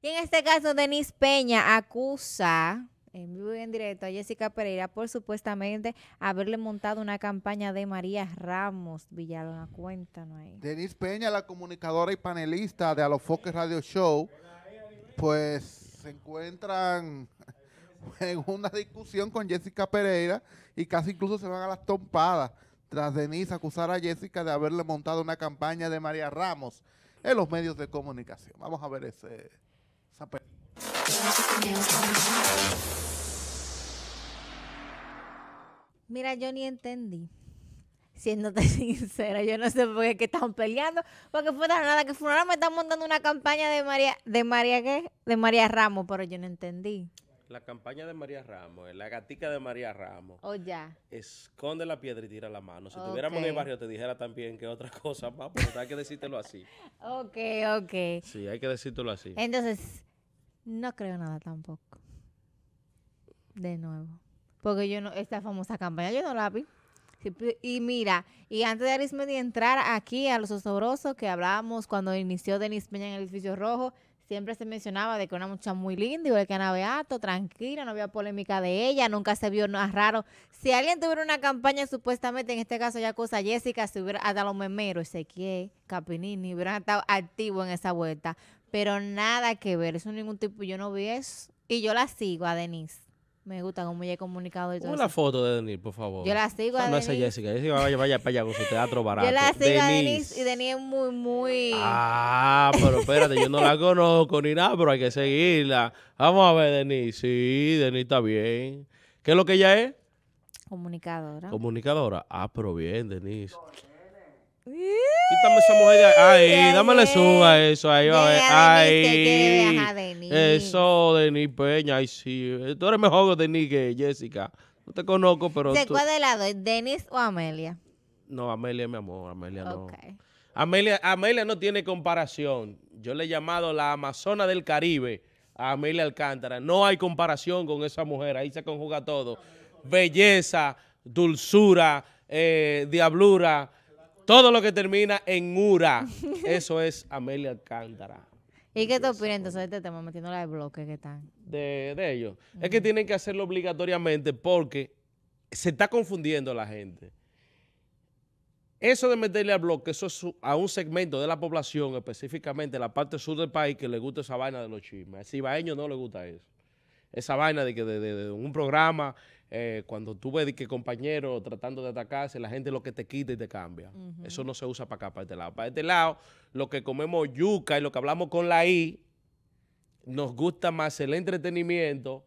Y en este caso, Denis Peña acusa en vivo y en directo a Jessica Pereira por supuestamente haberle montado una campaña de María Ramos Villalona. Cuéntanos ahí. Denis Peña, la comunicadora y panelista de A los Alofoque Radio Show, pues se encuentran en una discusión con Jessica Pereira y casi incluso se van a las tompadas tras Denise acusar a Jessica de haberle montado una campaña de María Ramos en los medios de comunicación. Vamos a ver ese... Mira, yo ni entendí. Siéndote sincera, yo no sé por qué están peleando, porque fue nada que nada, me están montando una campaña de María, de María qué, de María Ramos, pero yo no entendí. La campaña de María Ramos, eh, la gatica de María Ramos. Oh, ya. Esconde la piedra y tira la mano. Si tuviéramos en el barrio, te dijera también que otra cosa más, pero hay que decírtelo así. ok, ok. Sí, hay que decírtelo así. Entonces, no creo nada tampoco. De nuevo. Porque yo no, esta famosa campaña yo no la vi. Y mira, y antes de Arismedi entrar aquí a los osobrosos que hablábamos cuando inició Denis Peña en el edificio rojo, siempre se mencionaba de que una muchacha muy linda, igual que Ana Beato, tranquila, no había polémica de ella, nunca se vio nada raro. Si alguien tuviera una campaña, supuestamente, en este caso ya cosa Jessica, si hubiera hasta los memeros, Ezequiel, Capinini, hubieran estado activos en esa vuelta. Pero nada que ver, eso ningún tipo, yo no vi eso. Y yo la sigo a Denise. Me gusta cómo ella es comunicado. Una foto de Denise, por favor. Yo la sigo a no Denise. No es Jessica, Jessica vaya, para allá con su teatro barato. Yo la sigo a Denise y Denise es muy, muy. Ah, pero espérate, yo no la conozco ni nada, pero hay que seguirla. Vamos a ver, Denise. Sí, Denise está bien. ¿Qué es lo que ella es? Comunicadora. Comunicadora. Ah, pero bien, Denise. Quítame esa mujer de ahí. Ay, dámele suba eso. Ahí va a ver. Eso, Denis Peña. Ay, sí. Tú eres mejor Denis que Jessica. No te conozco, pero. ¿De de lado? ¿Denis o Amelia? No, Amelia, mi amor. Amelia no. Amelia, Amelia no tiene comparación. Yo le he llamado la Amazona del Caribe a Amelia Alcántara. No hay comparación con esa mujer. Ahí se conjuga todo. Belleza, dulzura, eh, diablura todo lo que termina en Ura. Eso es Amelia Alcántara. ¿Y qué te opinas entonces de este tema, metiendo al bloque que están? De, ellos. Es que tienen que hacerlo obligatoriamente porque se está confundiendo la gente. Eso de meterle al bloque, eso es a un segmento de la población, específicamente la parte sur del país, que le gusta esa vaina de los chismes. Si A ellos no le gusta eso esa vaina de que de, un programa, eh, cuando tú ves que compañero tratando de atacarse, la gente lo que te quita y te cambia. Eso no se usa para acá, para este lado. Para este lado, lo que comemos yuca y lo que hablamos con la I, nos gusta más el entretenimiento,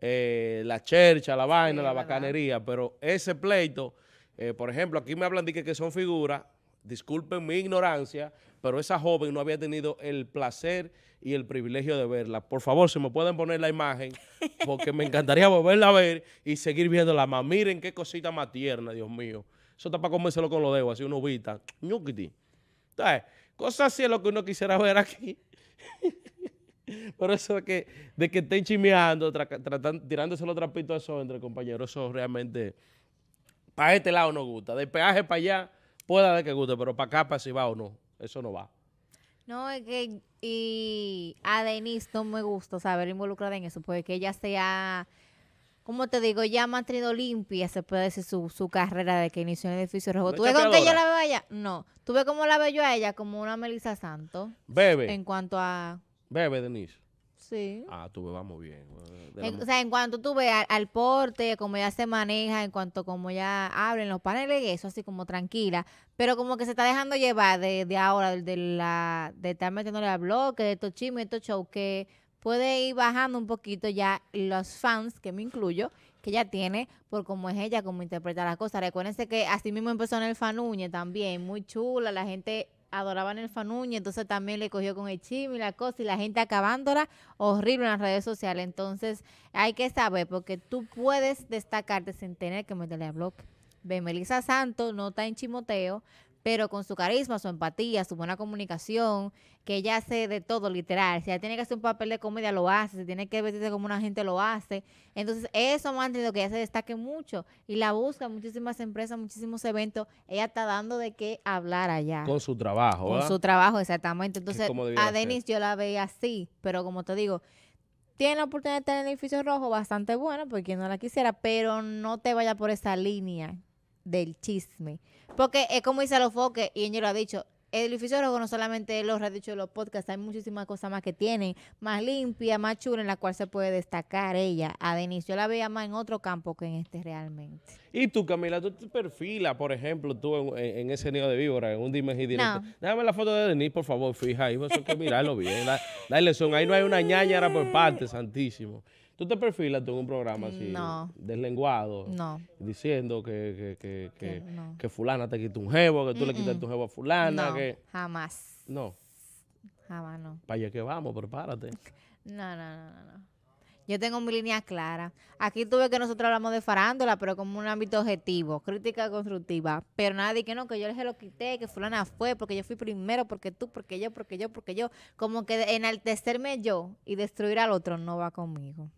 eh, la chercha, la vaina, la bacanería, pero ese pleito, eh, por ejemplo, aquí me hablan de que, que son figuras disculpen mi ignorancia, pero esa joven no había tenido el placer y el privilegio de verla. Por favor, si me pueden poner la imagen, porque me encantaría volverla a ver y seguir viéndola más. Miren qué cosita más tierna, Dios mío. Eso está para comérselo con los dedos, así uno vita. Entonces, cosas así es lo que uno quisiera ver aquí. Pero eso de que, de que estén chimeando, tratando tirándose los trapitos eso entre compañeros, eso realmente para este lado no gusta. De peaje para allá Puede haber que guste, pero para acá, para si va o no, eso no va. No, es que y a Denise no me gusta saber involucrada en eso, porque ella se ha, como te digo, ya mantenido limpia, se puede decir, su, carrera de que inició en el edificio rojo. ¿Tú ves cómo que la veo a ella? No. ¿Tú ves cómo la veo yo a ella? Como una Melissa Santos. Bebe. En cuanto a... Bebe, Denise. Sí. Ah, tú vamos bien. o sea, en cuanto tú ve al, porte, como ya se maneja, en cuanto como ya abren los paneles y eso, así como tranquila. Pero como que se está dejando llevar de, ahora, de, de, la, de estar metiéndole al bloque, de estos chismes, estos shows, que puede ir bajando un poquito ya los fans, que me incluyo, que ella tiene por cómo es ella, cómo interpreta las cosas. Recuérdense que así mismo empezó en el Fanuñe también, muy chula, la gente adoraban el fanuñe, entonces también le cogió con el chimi y la cosa y la gente acabándola horrible en las redes sociales. Entonces hay que saber, porque tú puedes destacarte sin tener que meterle a bloque. Melissa Santos no está en chimoteo, pero con su carisma, su empatía, su buena comunicación, que ella hace de todo, literal. Si ella tiene que hacer un papel de comedia, lo hace. Si tiene que vestirse como una gente, lo hace. Entonces, eso me ha que ella se destaque mucho y la busca muchísimas empresas, muchísimos eventos. Ella está dando de qué hablar allá. Con su trabajo, Con su trabajo, exactamente. Entonces, a Denis yo la veía así, pero como te digo, tiene la oportunidad de tener el edificio rojo bastante bueno, porque no la quisiera, pero no te vaya por esa línea del chisme. Porque es como dice los foques, y ella lo ha dicho, el edificio rojo no solamente los ha dicho los podcasts, hay muchísimas cosas más que tiene, más limpia, más chula, en la cual se puede destacar ella. A Denise, yo la veía más en otro campo que en este realmente. Y tú, Camila, tú te perfilas, por ejemplo, tú en, ese nido de víbora, en un dime y directo. Déjame la foto de Denise, por favor, fija, hijo, eso hay que mirarlo bien. dale son, ahí no hay una ahora por parte, santísimo. ¿Tú te perfilas en un programa así? No. Deslenguado. No. Diciendo que, que, que, fulana te quita un jevo, que tú le quitas un jevo a fulana. que... jamás. No. Jamás no. Para allá que vamos, prepárate. No, no, no, no. no. Yo tengo mi línea clara. Aquí tuve que nosotros hablamos de farándula, pero como un ámbito objetivo, crítica constructiva. Pero nadie que no, que yo se lo quité, que fulana fue, porque yo fui primero, porque tú, porque yo, porque yo, porque yo. Como que enaltecerme yo y destruir al otro no va conmigo.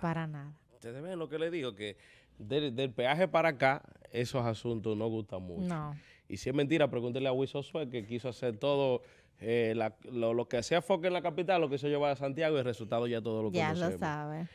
Para nada. Ustedes ven lo que le digo, que del, peaje para acá, esos asuntos no gustan mucho. No. Y si es mentira, pregúntele a Wiso Sue, que quiso hacer todo, eh, lo, que hacía Foque en la capital, lo que quiso llevar a Santiago y el resultado ya todo lo que Ya lo sabe.